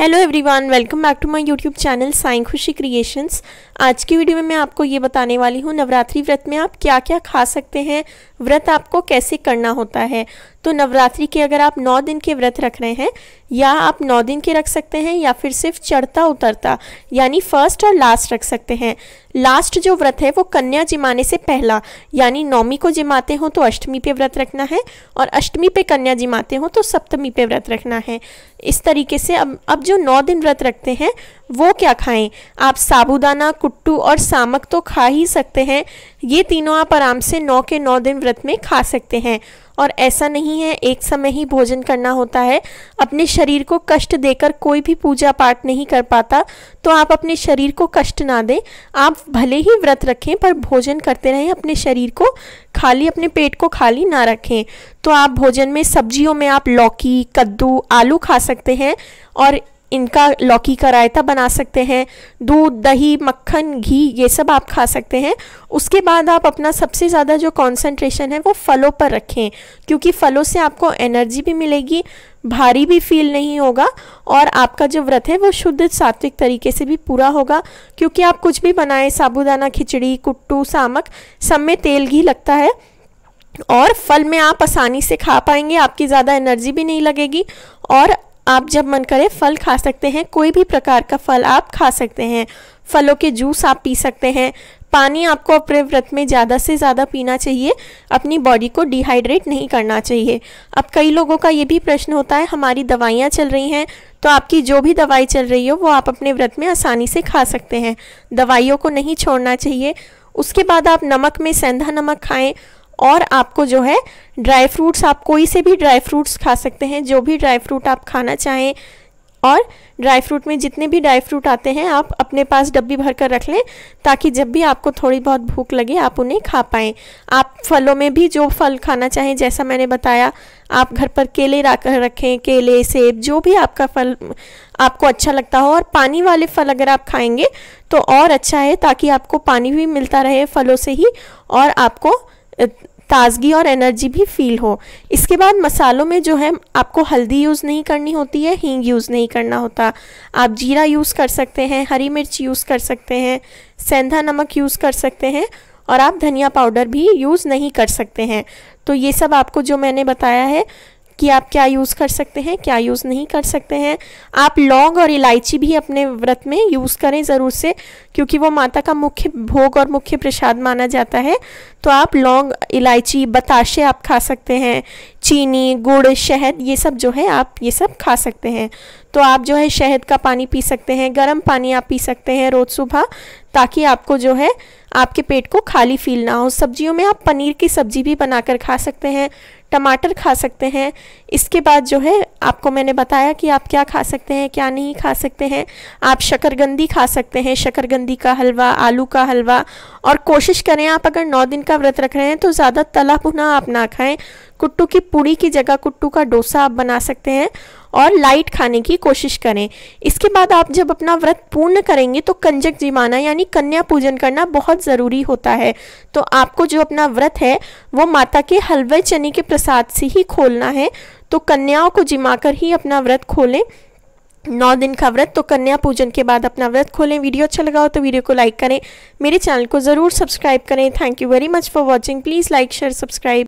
hello everyone welcome back to my YouTube channel साइन Khushi creations आज की वीडियो में मैं आपको ये बताने वाली हूँ नवरात्रि व्रत में आप क्या क्या खा सकते हैं व्रत आपको कैसे करना होता है तो नवरात्रि के अगर आप नौ दिन के व्रत रख रहे हैं या आप नौ दिन के रख सकते हैं या फिर सिर्फ चढ़ता उतरता यानी फर्स्ट और लास्ट रख सकते हैं लास्ट जो व्रत है वो कन्या जिमाने से पहला यानी नौमी को जिमाते हो तो अष्टमी पे व्रत रखना है और अष्टमी पे कन्या जिमाते हो तो सप्तमी पे व्रत रखना है इस तरीके से अब अब जो नौ दिन व्रत रखते हैं वो क्या खाएं आप साबुदाना कुट्टू और सामक तो खा ही सकते हैं ये तीनों आप आराम से नौ के नौ दिन व्रत में खा सकते हैं और ऐसा नहीं है एक समय ही भोजन करना होता है अपने शरीर को कष्ट देकर कोई भी पूजा पाठ नहीं कर पाता तो आप अपने शरीर को कष्ट ना दें आप भले ही व्रत रखें पर भोजन करते रहें अपने शरीर को खाली अपने पेट को खाली ना रखें तो आप भोजन में सब्जियों में आप लौकी कद्दू आलू खा सकते हैं और इनका लौकी का रायता बना सकते हैं दूध दही मक्खन घी ये सब आप खा सकते हैं उसके बाद आप अपना सबसे ज़्यादा जो कंसंट्रेशन है वो फलों पर रखें क्योंकि फलों से आपको एनर्जी भी मिलेगी भारी भी फील नहीं होगा और आपका जो व्रत है वो शुद्ध सात्विक तरीके से भी पूरा होगा क्योंकि आप कुछ भी बनाएं साबुदाना खिचड़ी कुट्टू सामक सब में तेल घी लगता है और फल में आप आसानी से खा पाएंगे आपकी ज़्यादा एनर्जी भी नहीं लगेगी और आप जब मन करे फल खा सकते हैं कोई भी प्रकार का फल आप खा सकते हैं फलों के जूस आप पी सकते हैं पानी आपको अपने व्रत में ज़्यादा से ज़्यादा पीना चाहिए अपनी बॉडी को डिहाइड्रेट नहीं करना चाहिए अब कई लोगों का ये भी प्रश्न होता है हमारी दवाइयाँ चल रही हैं तो आपकी जो भी दवाई चल रही हो वो आप अपने व्रत में आसानी से खा सकते हैं दवाइयों को नहीं छोड़ना चाहिए उसके बाद आप नमक में सेंधा नमक खाएं और आपको जो है ड्राई फ्रूट्स आप कोई से भी ड्राई फ्रूट्स खा सकते हैं जो भी ड्राई फ्रूट आप खाना चाहें और ड्राई फ्रूट में जितने भी ड्राई फ्रूट आते हैं आप अपने पास डब्बी भर कर रख लें ताकि जब भी आपको थोड़ी बहुत भूख लगे आप उन्हें खा पाएँ आप फलों में भी जो फल खाना चाहें जैसा मैंने बताया आप घर पर केले रख रखें केले सेब जो भी आपका फल आपको अच्छा लगता हो और पानी वाले फल अगर आप खाएंगे तो और अच्छा है ताकि आपको पानी भी मिलता रहे फलों से ही और आपको ताजगी और एनर्जी भी फील हो इसके बाद मसालों में जो है आपको हल्दी यूज़ नहीं करनी होती है हींग यूज़ नहीं करना होता आप जीरा यूज़ कर सकते हैं हरी मिर्च यूज़ कर सकते हैं सेंधा नमक यूज़ कर सकते हैं और आप धनिया पाउडर भी यूज़ नहीं कर सकते हैं तो ये सब आपको जो मैंने बताया है कि आप क्या यूज़ कर सकते हैं क्या यूज़ नहीं कर सकते हैं आप लौंग और इलायची भी अपने व्रत में यूज़ करें ज़रूर से क्योंकि वो माता का मुख्य भोग और मुख्य प्रसाद माना जाता है तो आप लौंग इलायची बताशे आप खा सकते हैं चीनी गुड़ शहद ये सब जो है आप ये सब खा सकते हैं तो आप जो है शहद का पानी पी सकते हैं गर्म पानी आप पी सकते हैं रोज़ सुबह ताकि आपको जो है आपके पेट को खाली फील ना हो सब्जियों में आप पनीर की सब्ज़ी भी बनाकर खा सकते हैं टमाटर खा सकते हैं इसके बाद जो है आपको मैंने बताया कि आप क्या खा सकते हैं क्या नहीं खा सकते हैं आप शकरगंदी खा सकते हैं शकरगंदी का हलवा आलू का हलवा और कोशिश करें आप अगर नौ दिन का व्रत रख रहे हैं तो ज़्यादा तला भुना आप ना खाएं कुट्टू की पूड़ी की जगह कुट्टू का डोसा आप बना सकते हैं और लाइट खाने की कोशिश करें इसके बाद आप जब अपना व्रत पूर्ण करेंगे तो कंजक जिमाना यानी कन्या पूजन करना बहुत ज़रूरी होता है तो आपको जो अपना व्रत है वो माता के हलवे चने के प्रसाद से ही खोलना है तो कन्याओं को जिमा कर ही अपना व्रत खोलें नौ दिन का व्रत तो कन्या पूजन के बाद अपना व्रत खोलें वीडियो अच्छा लगा हो तो वीडियो को लाइक करें मेरे चैनल को ज़रूर सब्सक्राइब करें thank you very much for watching please like share subscribe